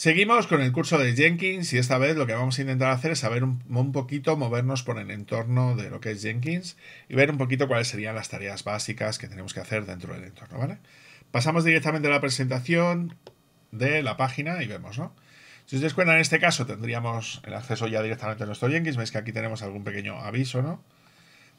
Seguimos con el curso de Jenkins y esta vez lo que vamos a intentar hacer es saber un, poquito, movernos por el entorno de lo que es Jenkins y ver un poquito cuáles serían las tareas básicas que tenemos que hacer dentro del entorno, ¿vale? Pasamos directamente a la presentación de la página y vemos, ¿no? Si os cuenta, en este caso tendríamos el acceso ya directamente a nuestro Jenkins. Veis que aquí tenemos algún pequeño aviso, ¿no?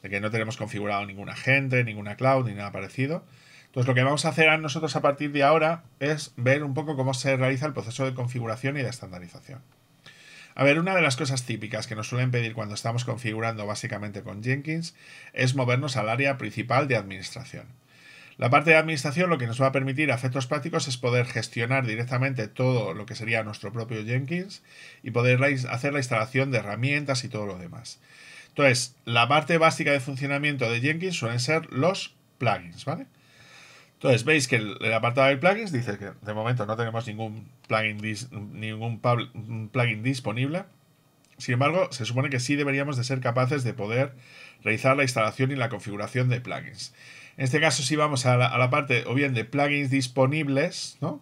De que no tenemos configurado ningún agente, ninguna cloud, ni nada parecido. Entonces lo que vamos a hacer nosotros a partir de ahora es ver un poco cómo se realiza el proceso de configuración y de estandarización. A ver, una de las cosas típicas que nos suelen pedir cuando estamos configurando básicamente con Jenkins es movernos al área principal de administración. La parte de administración lo que nos va a permitir a efectos prácticos es poder gestionar directamente todo lo que sería nuestro propio Jenkins y poder hacer la instalación de herramientas y todo lo demás. Entonces, la parte básica de funcionamiento de Jenkins suelen ser los plugins, ¿vale? Entonces veis que el, apartado de plugins dice que de momento no tenemos ningún plugin, ningún plugin disponible. Sin embargo, se supone que sí deberíamos de ser capaces de poder realizar la instalación y la configuración de plugins. En este caso, si vamos a la parte o bien de plugins disponibles, ¿no?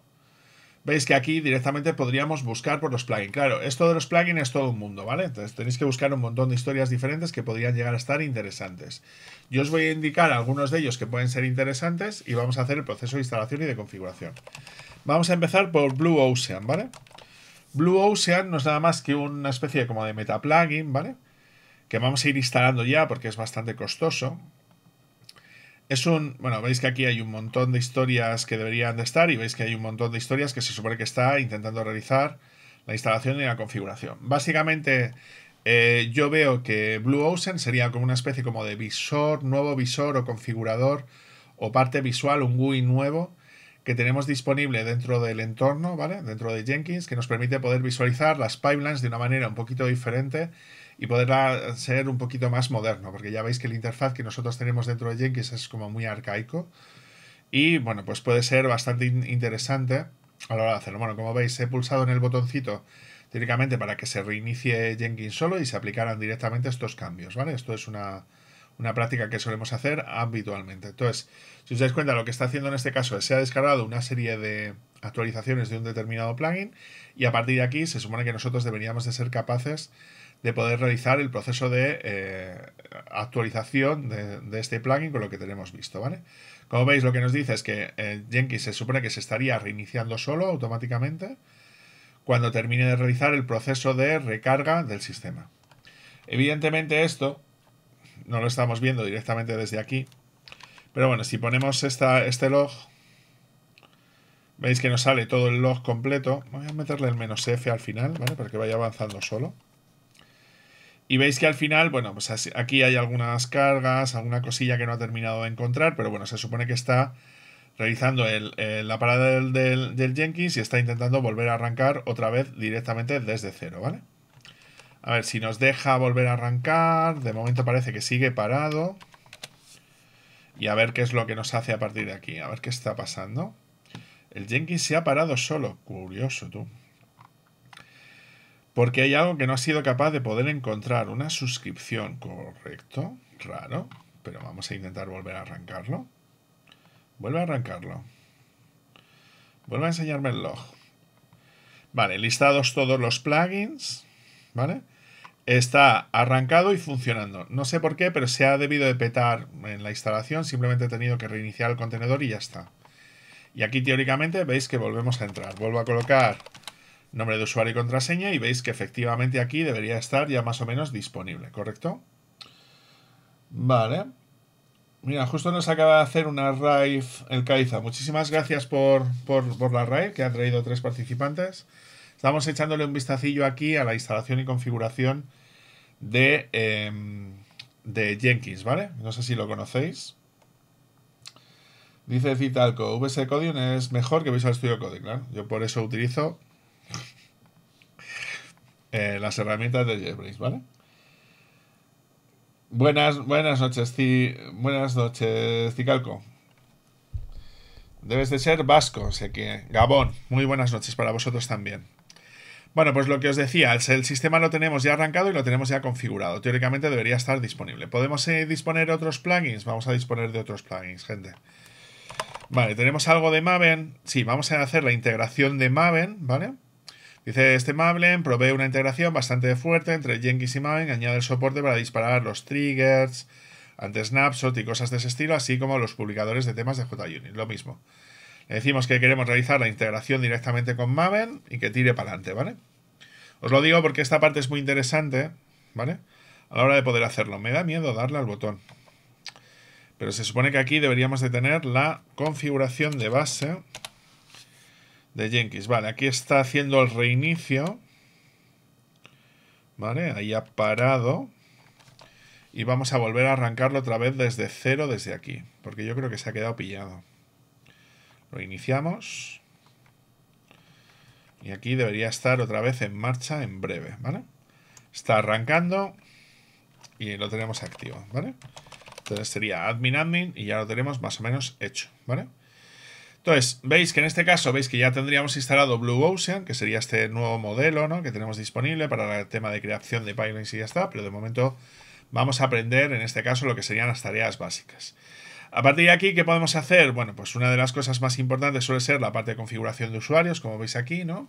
Veis que aquí directamente podríamos buscar por los plugins. Claro, esto de los plugins es todo un mundo, ¿vale? Entonces tenéis que buscar un montón de historias diferentes que podrían llegar a estar interesantes. Yo os voy a indicar algunos de ellos que pueden ser interesantes y vamos a hacer el proceso de instalación y de configuración. Vamos a empezar por Blue Ocean, ¿vale? Blue Ocean no es nada más que una especie como de meta plugin, ¿vale? Que vamos a ir instalando ya porque es bastante costoso. Es un, bueno, veis que aquí hay un montón de historias que deberían de estar y veis que hay un montón de historias que se supone que está intentando realizar la instalación y la configuración. Básicamente eh, yo veo que Blue Ocean sería como una especie como de visor, nuevo visor o configurador o parte visual, un GUI nuevo que tenemos disponible dentro del entorno, ¿vale? Dentro de Jenkins, que nos permite poder visualizar las pipelines de una manera un poquito diferente y poderla ser un poquito más moderno, porque ya veis que la interfaz que nosotros tenemos dentro de Jenkins es como muy arcaico y bueno, pues puede ser bastante interesante a la hora de hacerlo. Bueno, como veis, he pulsado en el botoncito teóricamente para que se reinicie Jenkins solo y se aplicaran directamente estos cambios, ¿vale? Esto es una, una práctica que solemos hacer habitualmente. Entonces, si os dais cuenta, lo que está haciendo en este caso es se ha descargado una serie de actualizaciones de un determinado plugin y a partir de aquí se supone que nosotros deberíamos de ser capaces de poder realizar el proceso de eh, actualización de, este plugin con lo que tenemos visto, ¿vale? Como veis, lo que nos dice es que eh, Jenkins se supone que se estaría reiniciando solo automáticamente cuando termine de realizar el proceso de recarga del sistema. Evidentemente esto no lo estamos viendo directamente desde aquí, pero bueno, si ponemos esta, este log, veis que nos sale todo el log completo. Voy a meterle el menos F al final, ¿vale? Para que vaya avanzando solo. Y veis que al final, bueno, pues aquí hay algunas cargas, alguna cosilla que no ha terminado de encontrar, pero bueno, se supone que está realizando la parada del, del, del, Jenkins y está intentando volver a arrancar otra vez directamente desde cero, ¿vale? A ver si nos deja volver a arrancar. De momento parece que sigue parado. Y a ver qué es lo que nos hace a partir de aquí. A ver qué está pasando. El Jenkins se ha parado solo. Curioso, tú porque hay algo que no ha sido capaz de poder encontrar, una suscripción, correcto, raro, pero vamos a intentar volver a arrancarlo. Vuelve a arrancarlo. Vuelve a enseñarme el log. Vale, listados todos los plugins, ¿vale? Está arrancado y funcionando. No sé por qué, pero se ha debido de petar en la instalación. Simplemente he tenido que reiniciar el contenedor y ya está. Y aquí teóricamente veis que volvemos a entrar. Vuelvo a colocar nombre de usuario y contraseña y veis que efectivamente aquí debería estar ya más o menos disponible, ¿correcto? Vale. Mira, justo nos acaba de hacer una raid el Caiza. Muchísimas gracias por, por, la raid que ha traído tres participantes. Estamos echándole un vistacillo aquí a la instalación y configuración de, em, Jenkins, ¿vale? No sé si lo conocéis. Dice Vitalco, VS Coding es mejor que Visual Studio Code, claro. Yo por eso utilizo eh, las herramientas de JetBrains, ¿vale? Buenas, buenas noches, buenas noches, Cicalco. Debes de ser vasco, sé que. Gabón, muy buenas noches para vosotros también. Bueno, pues lo que os decía, el sistema lo tenemos ya arrancado y lo tenemos ya configurado. Teóricamente debería estar disponible. ¿Podemos disponer eh, disponer otros plugins? Vamos a disponer de otros plugins, gente. Vale, tenemos algo de Maven. Sí, vamos a hacer la integración de Maven, ¿vale? Dice este Maven provee una integración bastante fuerte entre Jenkins y Maven, añade el soporte para disparar los triggers, ante snapshot y cosas de ese estilo, así como los publicadores de temas de JUnit, lo mismo. Le decimos que queremos realizar la integración directamente con Maven y que tire para adelante, ¿vale? Os lo digo porque esta parte es muy interesante, ¿vale? A la hora de poder hacerlo. Me da miedo darle al botón. Pero se supone que aquí deberíamos de tener la configuración de base de Vale, aquí está haciendo el reinicio. Vale, ahí ha parado. Y vamos a volver a arrancarlo otra vez desde cero, desde aquí. Porque yo creo que se ha quedado pillado. Lo iniciamos. Y aquí debería estar otra vez en marcha en breve, ¿vale? Está arrancando y lo tenemos activo, ¿vale? Entonces sería admin admin y ya lo tenemos más o menos hecho, ¿vale? Entonces, veis que en este caso, veis que ya tendríamos instalado Blue Ocean, que sería este nuevo modelo ¿no? que tenemos disponible para el tema de creación de pipelines y ya está, pero de momento vamos a aprender en este caso lo que serían las tareas básicas. A partir de aquí, ¿qué podemos hacer? Bueno, pues una de las cosas más importantes suele ser la parte de configuración de usuarios, como veis aquí, ¿no?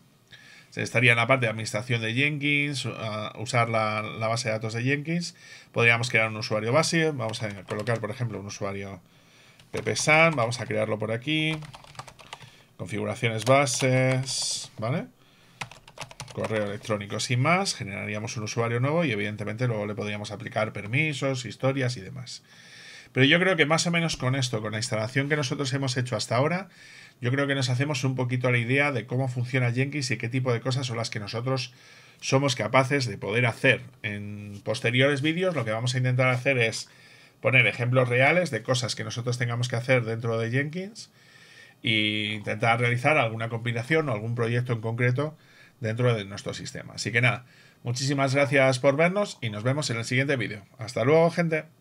estaría en la parte de administración de Jenkins, uh, usar la, la, base de datos de Jenkins. Podríamos crear un usuario base. Vamos a colocar, por ejemplo, un usuario ppsan. Vamos a crearlo por aquí configuraciones bases, ¿vale? Correo electrónico sin más, generaríamos un usuario nuevo y evidentemente luego le podríamos aplicar permisos, historias y demás. Pero yo creo que más o menos con esto, con la instalación que nosotros hemos hecho hasta ahora, yo creo que nos hacemos un poquito la idea de cómo funciona Jenkins y qué tipo de cosas son las que nosotros somos capaces de poder hacer. En posteriores vídeos lo que vamos a intentar hacer es poner ejemplos reales de cosas que nosotros tengamos que hacer dentro de Jenkins e intentar realizar alguna combinación o algún proyecto en concreto dentro de nuestro sistema. Así que nada, muchísimas gracias por vernos y nos vemos en el siguiente vídeo. Hasta luego, gente.